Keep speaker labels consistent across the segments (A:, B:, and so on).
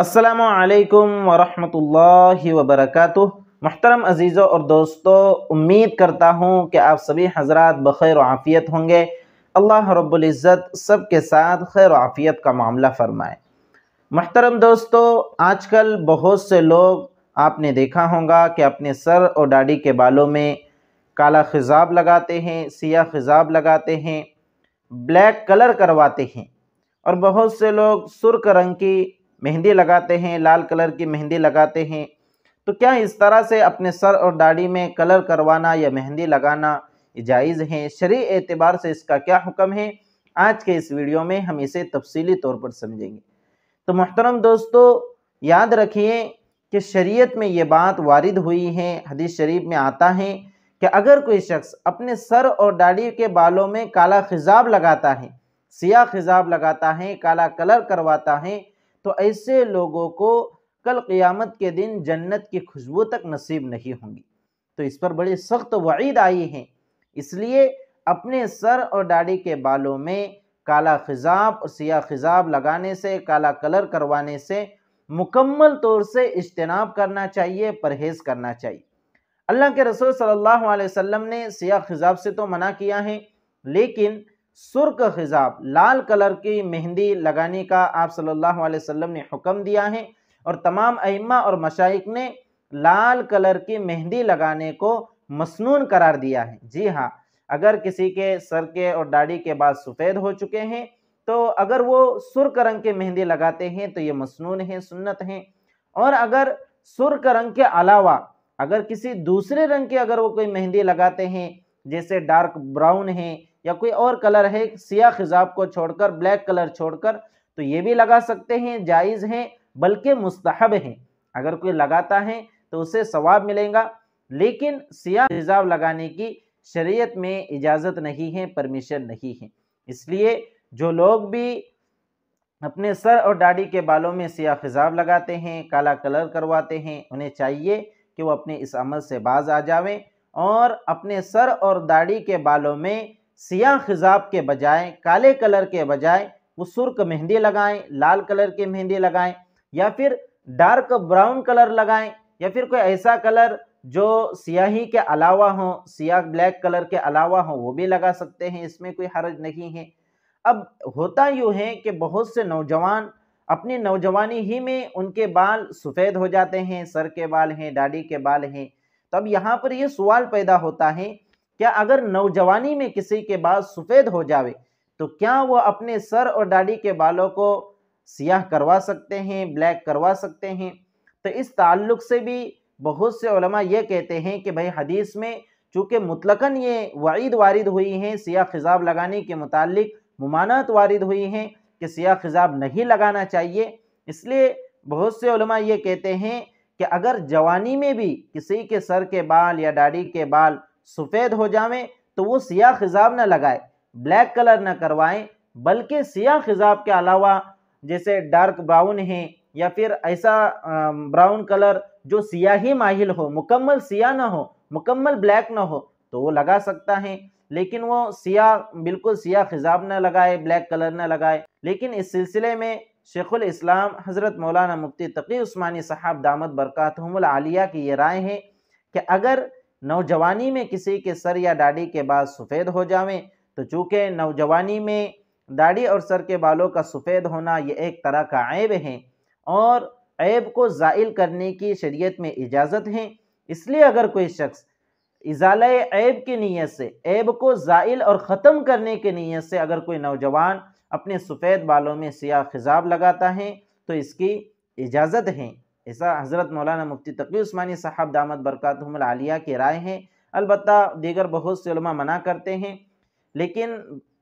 A: असलकम वरहमल वबरक महतरम अज़ीज़ों और दोस्तों उम्मीद करता हूँ कि आप सभी हजरात बखैर आफ़ियत होंगे अल्लाह रब्ज़त सब के साथ खैर आफ़ियत का मामला फ़रमाए महतरम दोस्तों आजकल बहुत से लोग आपने देखा होगा कि अपने सर और दाढ़ी के बालों में काला खिज़ाब लगाते हैं सियाह खिज़ाब लगाते हैं ब्लैक कलर करवाते हैं और बहुत से लोग सुर्ख रंग की मेहंदी लगाते हैं लाल कलर की मेहंदी लगाते हैं तो क्या इस तरह से अपने सर और दाढ़ी में कलर करवाना या मेहंदी लगाना जायज़ है शरी एतबार से इसका क्या हुक्म है आज के इस वीडियो में हम इसे तफसीली तौर पर समझेंगे तो मोहतरम दोस्तों याद रखिए कि शरीयत में ये बात वारिद हुई है हदीस शरीफ में आता है कि अगर कोई शख्स अपने सर और दाढ़ी के बालों में काला खिजाब लगाता है सियाह खिजाब लगाता है काला कलर करवाता है तो ऐसे लोगों को कल क़ियामत के दिन जन्नत की खुशबू तक नसीब नहीं होंगी तो इस पर बड़ी सख्त वईद आई है इसलिए अपने सर और दाढ़ी के बालों में काला खिजाब और सियाह खिजाब लगाने से काला कलर करवाने से मुकम्मल तौर से इज्तनाब करना चाहिए परहेज़ करना चाहिए अल्लाह के रसूल सल्लल्लाहु अलैहि वसल्लम ने सियाह खिजाब से तो मना किया है लेकिन सुर्ख खिजाब लाल कलर की मेहंदी लगाने का आप सल्लल्लाहु अलैहि वसल्लम ने हुक्म दिया है और तमाम अइम्मा और मशाइक ने लाल कलर की मेहंदी लगाने को मसनून करार दिया है जी हाँ अगर किसी के सर के और दाढ़ी के बाद सफ़ेद हो चुके हैं तो अगर वो सुर्ख रंग के मेहंदी लगाते हैं तो ये मसनून है सुन्नत है और अगर सुर्ख रंग के अलावा अगर किसी दूसरे रंग के अगर वो कोई मेहंदी लगाते हैं जैसे डार्क ब्राउन है या कोई और कलर है सियाह खिजाब को छोड़कर ब्लैक कलर छोड़कर तो ये भी लगा सकते हैं जायज़ हैं बल्कि मुस्तहब हैं अगर कोई लगाता है तो उसे सवाब मिलेगा लेकिन सियाह खिजाब लगाने की शरीयत में इजाज़त नहीं है परमिशन नहीं है इसलिए जो लोग भी अपने सर और दाढ़ी के बालों में सिया खिजाब लगाते हैं काला कलर करवाते हैं उन्हें चाहिए कि वो अपने इस अमल से बाज आ जावें और अपने सर और दाढ़ी के बालों में सियाह खिजाब के बजाय काले कलर के बजाय वो सुर्ख मेहंदी लगाएं लाल कलर की मेहंदी लगाएं या फिर डार्क ब्राउन कलर लगाएं या फिर कोई ऐसा कलर जो सियाही के अलावा हो सियाह ब्लैक कलर के अलावा हो वो भी लगा सकते हैं इसमें कोई हर्ज नहीं है अब होता यूँ है कि बहुत से नौजवान अपनी नौजवानी ही में उनके बाल सफ़ेद हो जाते हैं सर के बाल हैं दाढ़ी के बाल हैं तब यहाँ पर ये सवाल पैदा होता है क्या अगर नौजवानी में किसी के बाल सफ़ेद हो जावे तो क्या वह अपने सर और दाढ़ी के बालों को सियाह करवा सकते हैं ब्लैक करवा सकते हैं तो इस ताल्लुक से भी बहुत से उलमा ये कहते हैं कि भाई हदीस में चूँकि मुतलकन ये वाद वारद हुई हैं सियाह खिजाब लगाने के मुतालिक ममानत वारद हुई हैं कि सियाह खिजाब नहीं लगाना चाहिए इसलिए बहुत से उलमा ये कहते हैं कि अगर जवानी में भी किसी के सर के बाल या दाढ़ी के बाल सफ़ेद हो जावे तो वो सियाह खिजाब ना लगाए ब्लैक कलर ना करवाएं बल्कि सियाह खिजाब के अलावा जैसे डार्क ब्राउन है या फिर ऐसा ब्राउन कलर जो सियाही माहिल हो मुकम्मल सियाह ना हो मुकम्मल ब्लैक ना हो तो वो लगा सकता है लेकिन वो सियाह बिल्कुल सियाह खिजाब ना लगाए ब्लैक कलर ना लगाए लेकिन इस सिलसिले में शेखुल इस्लाम हज़रत मौलाना मुफ्ती तकी उस्मानी साहब दामद बरक़ात आलिया की ये राय है कि अगर नौजवानी में किसी के सर या दाढ़ी के बाल सफ़ेद हो जावें तो चूँकि नौजवानी में दाढ़ी और सर के बालों का सफ़ेद होना ये एक तरह का ऐब है और ऐब को ज़ाइल करने की शरीयत में इजाज़त है इसलिए अगर कोई शख्स इजाला ऐब की नीयत से ऐब को ज़ाइल और ख़त्म करने की नीयत से अगर कोई नौजवान अपने सफ़ेद बालों में सियाह खिजाब लगाता है तो इसकी इजाज़त है ऐसा हज़रत मौलाना मुफ्ती तकी उस्मानी साहब दामद बरक़ात आलिया की राय है अलबत् दीगर बहुत से मना करते हैं लेकिन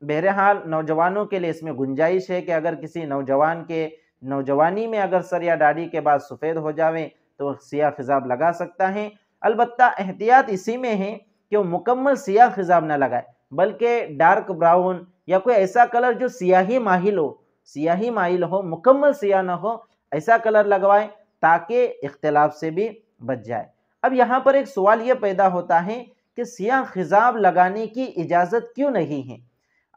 A: बहरहाल नौजवानों के लिए इसमें गुंजाइश है कि अगर किसी नौजवान के नौजवानी में अगर सर या डाढ़ी के बाद सफ़ेद हो जावे तो सियाह खिजाब लगा सकता है अलबत् एहतियात इसी में है कि वो मुकम्मल सियाह खिजाब ना लगाए बल्कि डार्क ब्राउन या कोई ऐसा कलर जो सियाही माहिल हो सियाही माहिल हो मुकम्मल सियाह ना हो ऐसा कलर लगवाएं ताकि इख्तलाफ से भी बच जाए अब यहाँ पर एक सवाल ये पैदा होता है कि सियाह खिजाब लगाने की इजाज़त क्यों नहीं है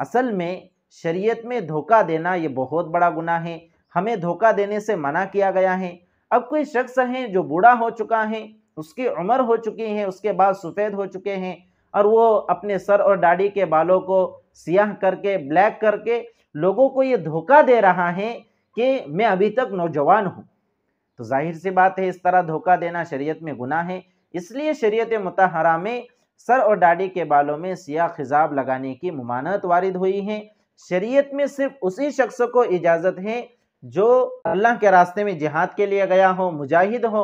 A: असल में शरीयत में धोखा देना ये बहुत बड़ा गुना है हमें धोखा देने से मना किया गया है अब कोई शख्स हैं जो बूढ़ा हो चुका है उसकी उम्र हो चुकी है उसके बाद सफ़ेद हो चुके हैं और वो अपने सर और दाढ़ी के बालों को सियाह करके ब्लैक करके लोगों को ये धोखा दे रहा है कि मैं अभी तक नौजवान हूँ तो जाहिर सी बात है इस तरह धोखा देना शरीयत में गुना है इसलिए शरीयत मतहरा में सर और दाढ़ी के बालों में सियाह खिजाब लगाने की ममानत वारिद हुई है शरीयत में सिर्फ उसी शख्स को इजाज़त है जो अल्लाह के रास्ते में जिहाद के लिए गया हो मुजाहिद हो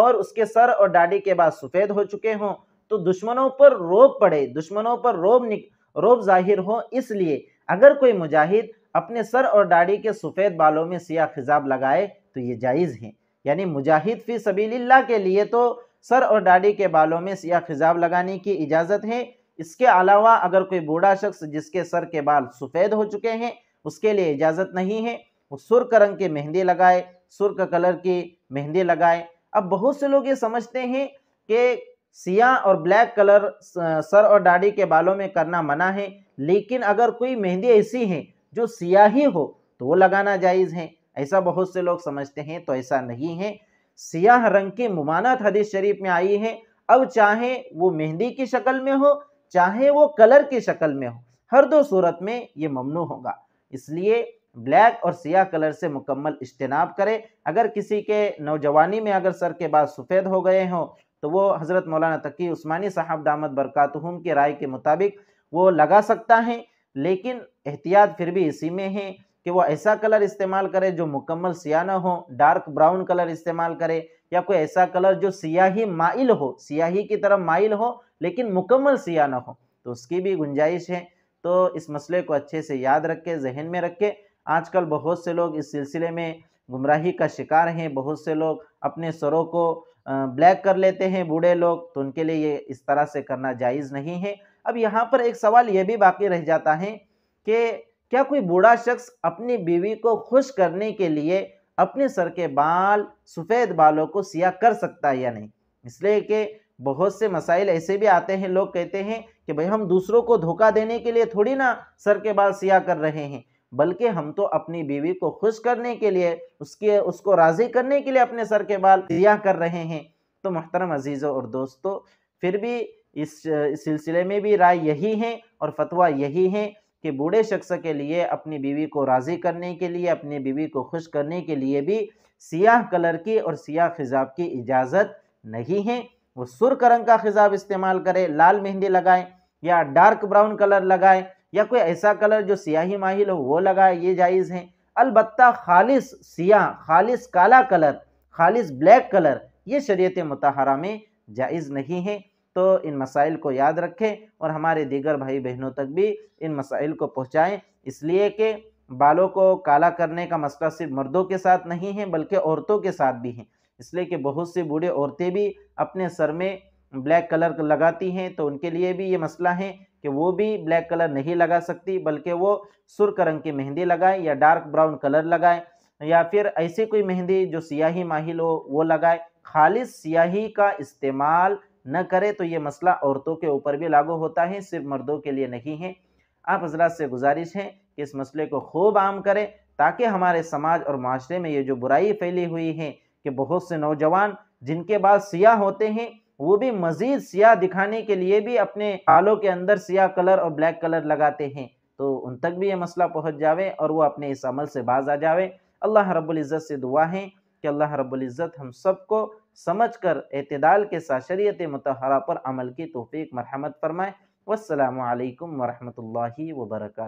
A: और उसके सर और दाढ़ी के बाद सफ़ेद हो चुके हों तो दुश्मनों पर रोब पड़े दुश्मनों पर रोब निक रोब जाहिर हो इसलिए अगर कोई मुजाहिद अपने सर और दाढ़ी के सफ़ेद बालों में सियाह खिजाब लगाए तो ये जायज़ है यानी मुजाहिद फ़ी सबीलिल्लाह के लिए तो सर और दाढ़ी के बालों में सिया खिजाब लगाने की इजाज़त है इसके अलावा अगर कोई बूढ़ा शख्स जिसके सर के बाल सफ़ेद हो चुके हैं उसके लिए इजाज़त नहीं है वो सुर्ख रंग की मेहंदी लगाए सुर्ख कलर की मेहंदी लगाए अब बहुत से लोग ये समझते हैं कि सिया और ब्लैक कलर सर और दाढ़ी के बालों में करना मना है लेकिन अगर कोई मेहंदी ऐसी है जो सियाही हो तो वो लगाना जायज़ है ऐसा बहुत से लोग समझते हैं तो ऐसा नहीं है सियाह रंग की मुमानत हदीस शरीफ में आई है अब चाहे वो मेहंदी की शक्ल में हो चाहे वो कलर की शक्ल में हो हर दो सूरत में ये ममनू होगा इसलिए ब्लैक और सियाह कलर से मुकम्मल इज्तनाब करें अगर किसी के नौजवानी में अगर सर के बाद सफ़ेद हो गए हों तो वो हज़रत मौलाना तकी उस्मानी साहब दामद बरकातहम के राय के मुताबिक वो लगा सकता है लेकिन एहतियात फिर भी इसी में है कि वो ऐसा कलर इस्तेमाल करे जो मुकम्मल सियाह ना हो डार्क ब्राउन कलर इस्तेमाल करे या कोई ऐसा कलर जो सियाही माइल हो सियाही की तरह माइल हो लेकिन मुकम्मल सियाह ना हो तो उसकी भी गुंजाइश है तो इस मसले को अच्छे से याद रखें जहन में रखें आजकल बहुत से लोग इस सिलसिले में गुमराही का शिकार हैं बहुत से लोग अपने सरों को ब्लैक कर लेते हैं बूढ़े लोग तो उनके लिए ये इस तरह से करना जायज़ नहीं है अब यहाँ पर एक सवाल ये भी बाकी रह जाता है कि क्या कोई बूढ़ा शख्स अपनी बीवी को खुश करने के लिए अपने सर के बाल सफ़ेद बालों को सियाह कर सकता है या नहीं इसलिए कि बहुत से मसाइल ऐसे भी आते हैं लोग कहते हैं कि भाई हम दूसरों को धोखा देने के लिए थोड़ी ना सर के बाल सियाह कर रहे हैं बल्कि हम तो अपनी बीवी को खुश करने के लिए उसके उसको राज़ी करने के लिए अपने सर के बाल सियाह कर रहे हैं तो मोहतरम अजीज़ों और दोस्तों फिर भी इस सिलसिले में भी राय यही है और फतवा यही है कि बूढ़े शख्स के लिए अपनी बीवी को राज़ी करने के लिए अपनी बीवी को खुश करने के लिए भी सियाह कलर की और सियाह खिजाब की इजाज़त नहीं है वो सुर्ख रंग का खिजाब इस्तेमाल करें लाल मेहंदी लगाएं या डार्क ब्राउन कलर लगाएं या कोई ऐसा कलर जो सियाही माहिल हो वो लगाए ये जायज़ हैं अलबत् खालिश सियाह खालिश काला कलर खालिश ब्लैक कलर ये शरीत मतहरा में जायज़ नहीं है तो इन मसाइल को याद रखें और हमारे दीगर भाई बहनों तक भी इन मसाइल को पहुँचाएँ इसलिए कि बालों को काला करने का मसला सिर्फ मर्दों के साथ नहीं है बल्कि औरतों के साथ भी है इसलिए कि बहुत से बूढ़े औरतें भी अपने सर में ब्लैक कलर लगाती हैं तो उनके लिए भी ये मसला है कि वो भी ब्लैक कलर नहीं लगा सकती बल्कि वो सुर्ख रंग की मेहंदी लगाएं या डार्क ब्राउन कलर लगाएं या फिर ऐसी कोई मेहंदी जो सियाही माहिल हो वो लगाए खालिश सियाही का इस्तेमाल न करे तो ये मसला औरतों के ऊपर भी लागू होता है सिर्फ मर्दों के लिए नहीं है आप हजरात से गुजारिश है कि इस मसले को खूब आम करें ताकि हमारे समाज और माशरे में ये जो बुराई फैली हुई है कि बहुत से नौजवान जिनके बाल सियाह होते हैं वो भी मज़ीद सियाह दिखाने के लिए भी अपने आलों के अंदर सियाह कलर और ब्लैक कलर लगाते हैं तो उन तक भी ये मसला पहुंच जावे और वो अपने इस अमल से बाज आ जावे अल्लाह रब्बुल इज़्ज़त से दुआ है कि अल्लाह रब्बुल इज़्ज़त हम सबको समझ कर अतदाल के साथ शरीत मतहरा पर अमल की तोफ़ी मरहमत फरमाएँ वालकम वरहमल वर्का